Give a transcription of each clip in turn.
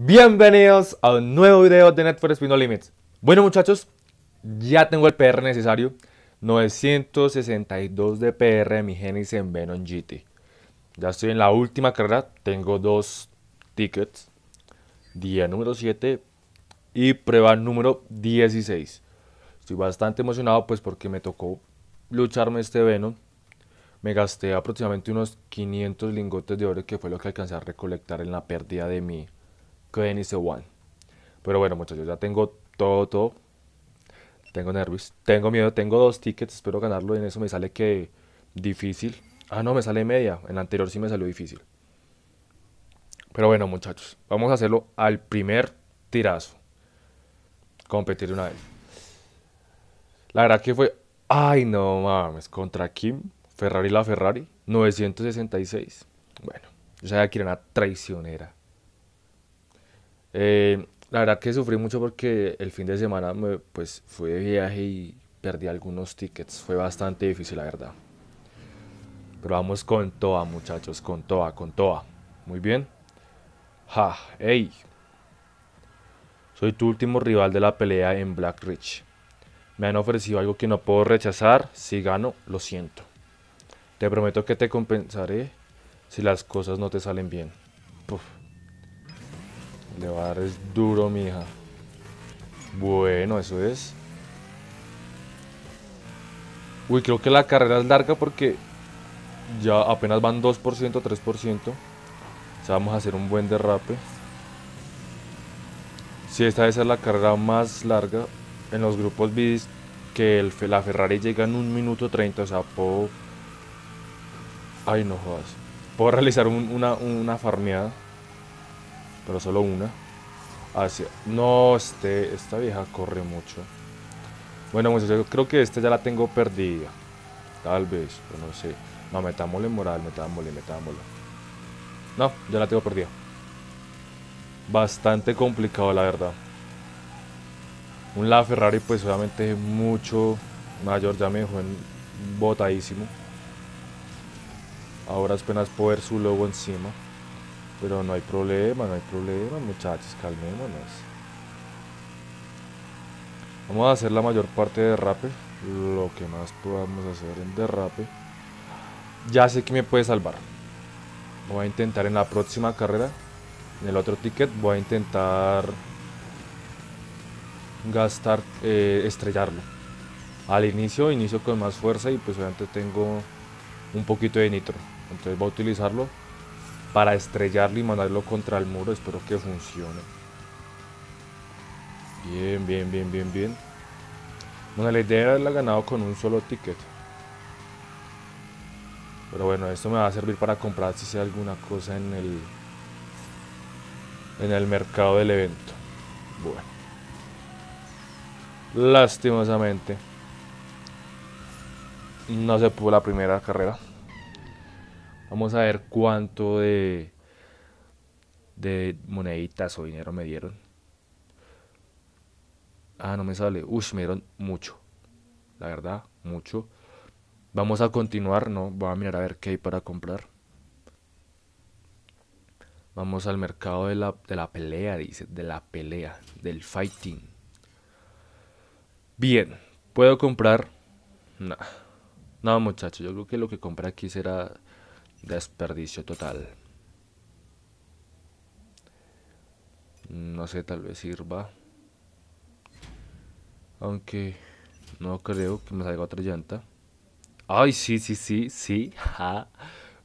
Bienvenidos a un nuevo video de Netflix Speed Limits. Bueno muchachos, ya tengo el PR necesario. 962 de PR de mi Genesis en Venom GT. Ya estoy en la última carrera. Tengo dos tickets. Día número 7 y prueba número 16. Estoy bastante emocionado pues porque me tocó lucharme este Venom. Me gasté aproximadamente unos 500 lingotes de oro que fue lo que alcancé a recolectar en la pérdida de mi se one. Pero bueno, muchachos, ya tengo todo, todo. Tengo nervios, tengo miedo, tengo dos tickets, espero ganarlo. En eso me sale que difícil. Ah, no, me sale media. En la anterior sí me salió difícil. Pero bueno, muchachos, vamos a hacerlo al primer tirazo. Competir una vez. La verdad que fue... Ay, no mames, contra Kim, Ferrari la Ferrari, 966. Bueno, yo sabía que era una traicionera. Eh, la verdad que sufrí mucho porque el fin de semana pues fui de viaje y perdí algunos tickets. Fue bastante difícil, la verdad. Pero vamos con toa, muchachos, con toa, con toa. Muy bien. Ja, hey. Soy tu último rival de la pelea en Black Ridge. Me han ofrecido algo que no puedo rechazar. Si gano, lo siento. Te prometo que te compensaré si las cosas no te salen bien. Puf a dar es duro, mija. Bueno, eso es. Uy, creo que la carrera es larga porque ya apenas van 2%, 3%. O sea, vamos a hacer un buen derrape. Si esta vez es la carrera más larga. En los grupos bis que la Ferrari llega en un minuto 30. O sea, puedo... Ay, no jodas. Puedo realizar una farmeada pero solo una. Hacia... Ah, no, este, esta vieja corre mucho. Bueno, yo creo que esta ya la tengo perdida. Tal vez, pero no sé. No, metámosle moral, metámosle, metámosle. No, ya la tengo perdida. Bastante complicado, la verdad. Un La Ferrari, pues obviamente es mucho mayor. Ya me dejó en botadísimo. Ahora apenas poder su logo encima. Pero no hay problema, no hay problema, muchachos, calmémonos. Vamos a hacer la mayor parte de derrape, lo que más podamos hacer en derrape. Ya sé que me puede salvar. Voy a intentar en la próxima carrera, en el otro ticket, voy a intentar gastar, eh, estrellarlo. Al inicio, inicio con más fuerza y pues obviamente tengo un poquito de nitro. Entonces voy a utilizarlo para estrellarlo y mandarlo contra el muro. Espero que funcione. Bien, bien, bien, bien, bien. Bueno, la idea era haberla ganado con un solo ticket. Pero bueno, esto me va a servir para comprar si sea alguna cosa en el en el mercado del evento. Bueno. Lastimosamente. No se pudo la primera carrera. Vamos a ver cuánto de, de moneditas o dinero me dieron. Ah, no me sale. Uy, me dieron mucho. La verdad, mucho. Vamos a continuar, ¿no? Voy a mirar a ver qué hay para comprar. Vamos al mercado de la, pelea, dice. De la pelea, del fighting. Bien, puedo comprar... Nada, no, muchachos. yo creo que lo que compré aquí será Desperdicio total. No sé, tal vez sirva. Aunque no creo que me salga otra llanta. Ay, sí, sí, sí, sí.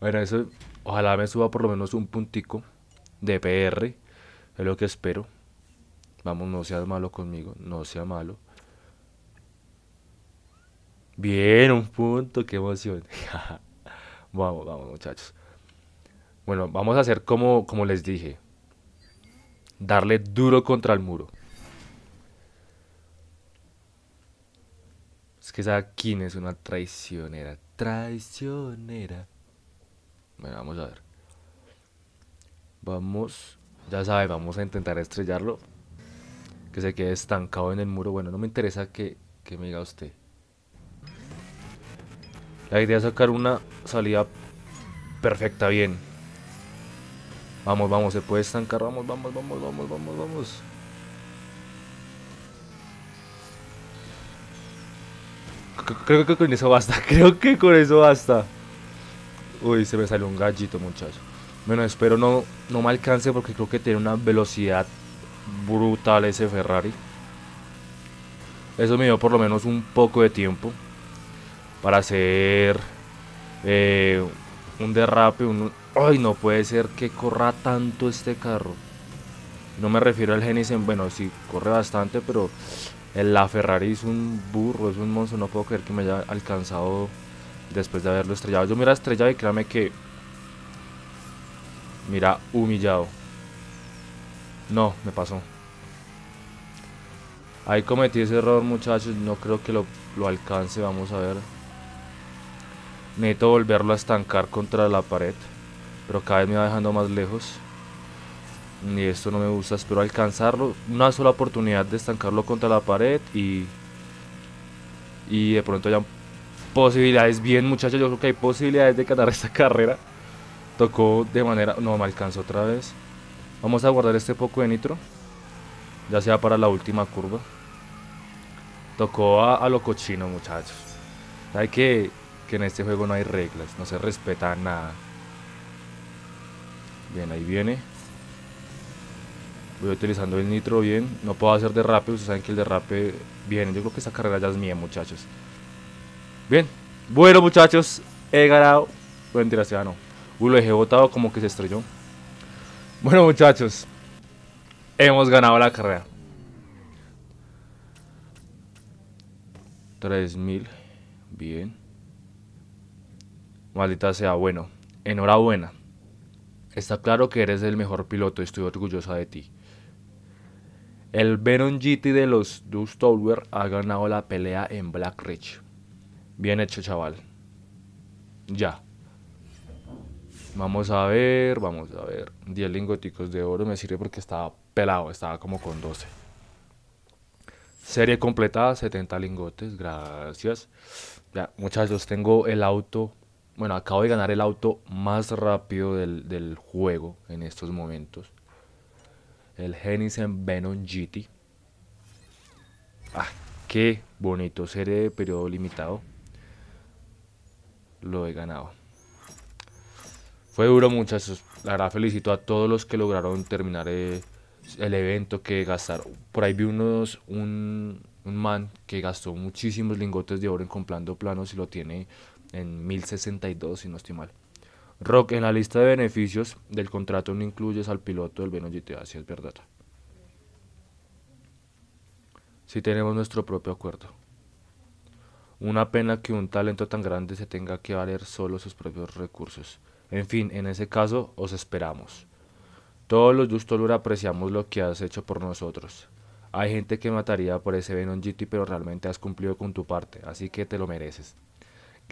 Bueno, eso ojalá me suba por lo menos un puntico de PR. Es lo que espero. Vamos, no sea malo conmigo. No sea malo. Bien, un punto. Qué emoción. Vamos, vamos muchachos. Bueno, vamos a hacer como, como les dije. Darle duro contra el muro. Es que esa es una traicionera. Traicionera. Bueno, vamos a ver. Vamos. Ya sabe, vamos a intentar estrellarlo. Que se quede estancado en el muro. Bueno, no me interesa que, que me diga usted. La idea es sacar una salida perfecta, bien. Vamos, vamos, se puede estancar, vamos, vamos, vamos, vamos, vamos, vamos. Creo que con eso basta, creo que con eso basta. Uy, se me salió un gallito, muchacho. Bueno, espero no, no me alcance porque creo que tiene una velocidad brutal ese Ferrari. Eso me dio por lo menos un poco de tiempo para hacer eh, un derrape. ay, no puede ser que corra tanto este carro. No me refiero al Genesis, bueno, sí, corre bastante, pero la Ferrari es un burro, es un monstruo. No puedo creer que me haya alcanzado después de haberlo estrellado. Yo mira estrellado y créame que. Mira, humillado. No, me pasó. Ahí cometí ese error, muchachos. No creo que lo alcance. Vamos a ver. Necesito volverlo a estancar contra la pared. Pero cada vez me va dejando más lejos. Y esto no me gusta. Espero alcanzarlo. Una sola oportunidad de estancarlo contra la pared. Y, y de pronto ya posibilidades. Bien, muchachos. Yo creo que hay posibilidades de ganar esta carrera. Tocó de manera... No, me alcanzó otra vez. Vamos a guardar este poco de nitro. Ya sea para la última curva. Tocó a, a lo cochino, muchachos. Hay que en este juego no hay reglas, no se respeta nada. Bien, ahí viene. Voy utilizando el nitro bien. No puedo hacer derrape, ustedes saben que el derrape viene. Yo creo que esta carrera ya es mía, muchachos. Bien. Bueno, muchachos, he ganado. Buen tirar no Uy, lo dejé botado como que se estrelló. Bueno, muchachos, hemos ganado la carrera. 3000. Bien. Maldita sea, bueno, enhorabuena. Está claro que eres el mejor piloto, estoy orgullosa de ti. El Venom GT de los Dust Tower ha ganado la pelea en Black Ridge. Bien hecho, chaval. Ya. Vamos a ver, vamos a ver. 10 lingoticos de oro me sirve porque estaba pelado, estaba como con 12. Serie completada, 70 lingotes, gracias. Ya, muchachos, tengo el auto bueno, acabo de ganar el auto más rápido del, juego en estos momentos. El Genesis Venom GT. Ah, qué bonito. Serie de periodo limitado. Lo he ganado. Fue duro, muchachos. La verdad, felicito a todos los que lograron terminar eh, el, evento que gastaron. Por ahí vi unos, un man que gastó muchísimos lingotes de oro en comprando planos y lo tiene en 1062, si no estoy mal. Rock, en la lista de beneficios del contrato no incluyes al piloto del Venom GTA, si es verdad. Si tenemos nuestro propio acuerdo. Una pena que un talento tan grande se tenga que valer solo sus propios recursos. En fin, en ese caso, os esperamos. Todos los justolura apreciamos lo que has hecho por nosotros. Hay gente que mataría por ese Venom GT, pero realmente has cumplido con tu parte, así que te lo mereces.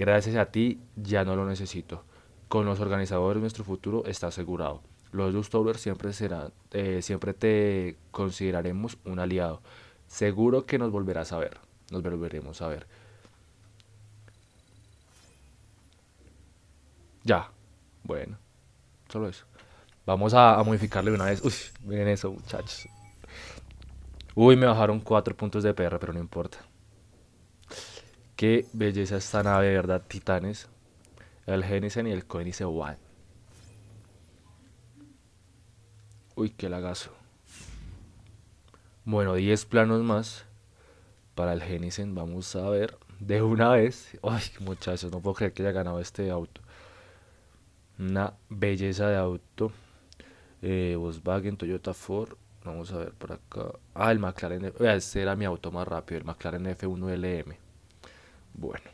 Gracias a ti ya no lo necesito. Con los organizadores nuestro futuro está asegurado. Los Towers siempre, serán, eh, siempre te consideraremos un aliado. Seguro que nos volverás a ver. Nos volveremos a ver. Ya. Bueno. Solo eso. Vamos a, a modificarle una vez. Uy, miren eso, muchachos. Uy, me bajaron cuatro puntos de PR, pero no importa. Qué belleza esta nave, verdad, titanes. El Genesis y el Coenice se Uy, qué lagazo. Bueno, 10 planos más para el Genesis, Vamos a ver de una vez. Ay, muchachos, no puedo creer que haya ganado este auto. Una belleza de auto. Eh, Volkswagen, Toyota, Ford. Vamos a ver por acá. Ah, el McLaren. Este era mi auto más rápido, el McLaren F1 LM. Bueno,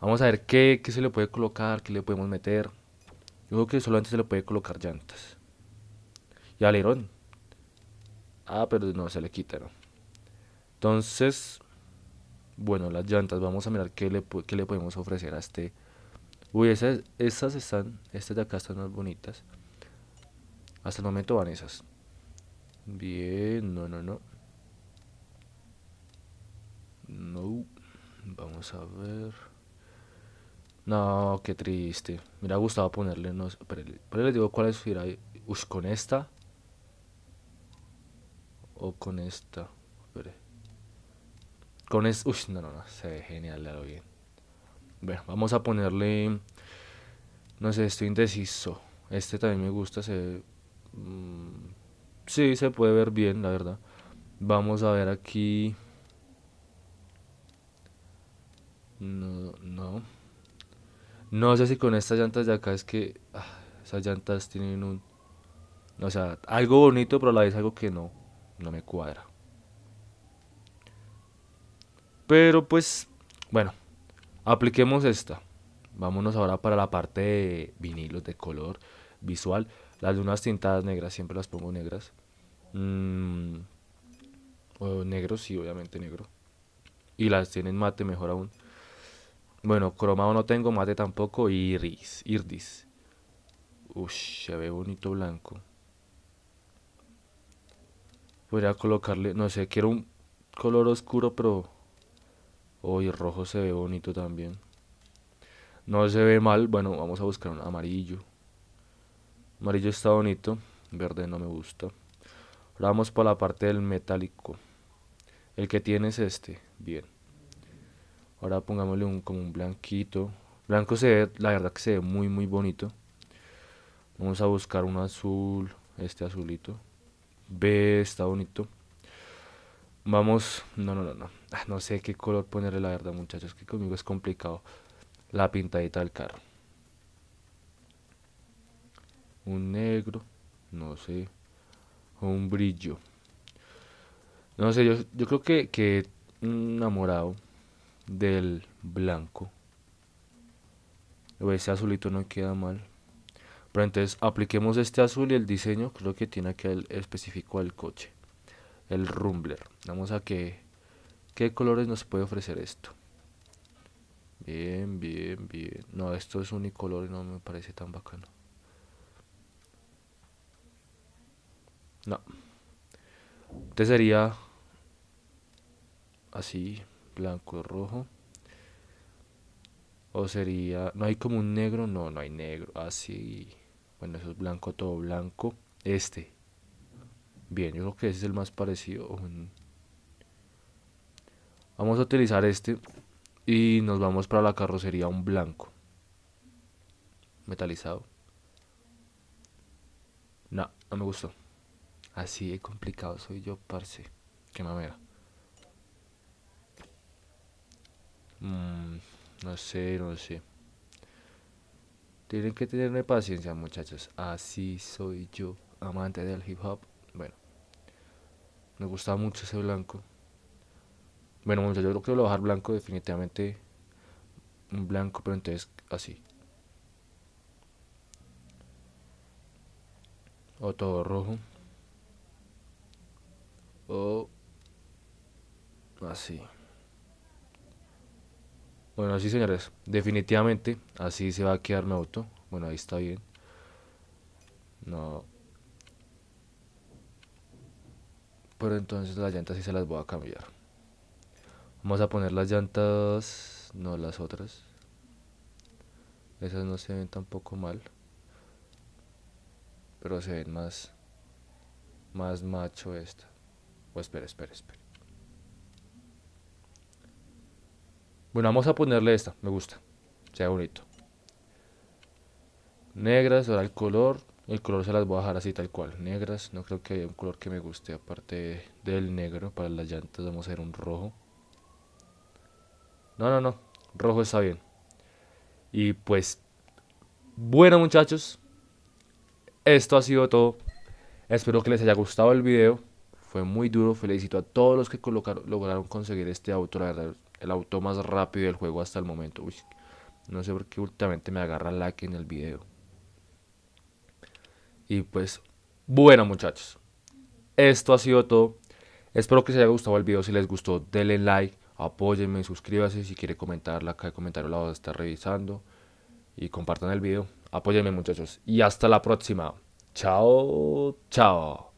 vamos a ver qué, se le puede colocar, qué le podemos meter. Yo creo que solamente se le puede colocar llantas. Y alerón. Ah, pero no, se le quitaron Entonces, bueno, las llantas. Vamos a mirar qué le, qué le podemos ofrecer a este. Uy, esas, esas están, estas de acá están más bonitas. Hasta el momento van esas. Bien, no, no, no. No. Vamos a ver. No, qué triste. Me hubiera gustado ponerle. No, pero, pero les digo cuál es con esta. O con esta. Con esta Uy, no, no, no. Se ve genial, lo bien. Bueno, vamos a ponerle. No sé, estoy indeciso. Este también me gusta. Se. Mm, sí, se puede ver bien, la verdad. Vamos a ver aquí. No, no. No sé si con estas llantas de acá es que ah, esas llantas tienen un... O sea, algo bonito, pero a la vez algo que no, no me cuadra. Pero pues, bueno, apliquemos esta. Vámonos ahora para la parte de vinilos de color visual. Las lunas tintadas negras, siempre las pongo negras. Mm, o negro, sí, obviamente negro. Y las tienen mate, mejor aún. Bueno, cromado no tengo, mate tampoco, iris, irdis. Ush, se ve bonito blanco. Podría colocarle, no sé, quiero un color oscuro, pero... Uy, rojo se ve bonito también. No se ve mal, bueno, vamos a buscar un amarillo. Amarillo está bonito, verde no me gusta. Ahora vamos para la parte del metálico. El que tiene es este, bien. Ahora pongámosle un, como un blanquito. Blanco se ve, la verdad que se ve muy muy bonito. Vamos a buscar un azul, este azulito. B está bonito. Vamos, no, no, no, no. Ah, no sé qué color ponerle la verdad muchachos, que conmigo es complicado. La pintadita del carro. Un negro, no sé. Un brillo. No sé, yo, yo creo que, que un del blanco. Pues, ese azulito no queda mal. Pero entonces apliquemos este azul y el diseño creo que tiene que el específico al coche. El rumbler. Vamos a que... ¿Qué colores nos puede ofrecer esto? Bien, bien, bien. No, esto es unicolor y no me parece tan bacano. No. te sería así blanco, rojo. O sería, no hay como un negro, no, no hay negro, así. Ah, bueno, eso es blanco, todo blanco. Este. Bien, yo creo que ese es el más parecido. Vamos a utilizar este y nos vamos para la carrocería un blanco. Metalizado. No, no me gustó. Así de complicado soy yo, parce. Qué mamera. Mm, no sé, no sé. Tienen que tenerme paciencia, muchachos. Así soy yo, amante del hip hop. Bueno, me gusta mucho ese blanco. Bueno, yo creo que voy a bajar blanco, definitivamente. Un blanco, pero entonces así. O todo rojo. O así. Bueno, sí señores, definitivamente así se va a quedar mi auto. Bueno, ahí está bien. No. Pero entonces las llantas sí se las voy a cambiar. Vamos a poner las llantas, no las otras. Esas no se ven tampoco mal. Pero se ven más, más macho esta. O espera, espera, espera. Bueno, vamos a ponerle esta, me gusta. Sea bonito. Negras, ahora el color. El color se las voy a dejar así tal cual. Negras, no creo que haya un color que me guste aparte del negro. Para las llantas vamos a hacer un rojo. No, no, no. Rojo está bien. Y pues, bueno muchachos. Esto ha sido todo. Espero que les haya gustado el video. Fue muy duro, felicito a todos los que lograron conseguir este auto, el auto más rápido del juego hasta el momento. no sé por qué últimamente me agarra like en el video. Y pues, bueno muchachos, esto ha sido todo. Espero que les haya gustado el video, si les gustó denle like, apóyenme, suscríbanse si quiere comentar, acá el comentario la voy a estar revisando. Y compartan el video, apóyenme muchachos. Y hasta la próxima. Chao, chao.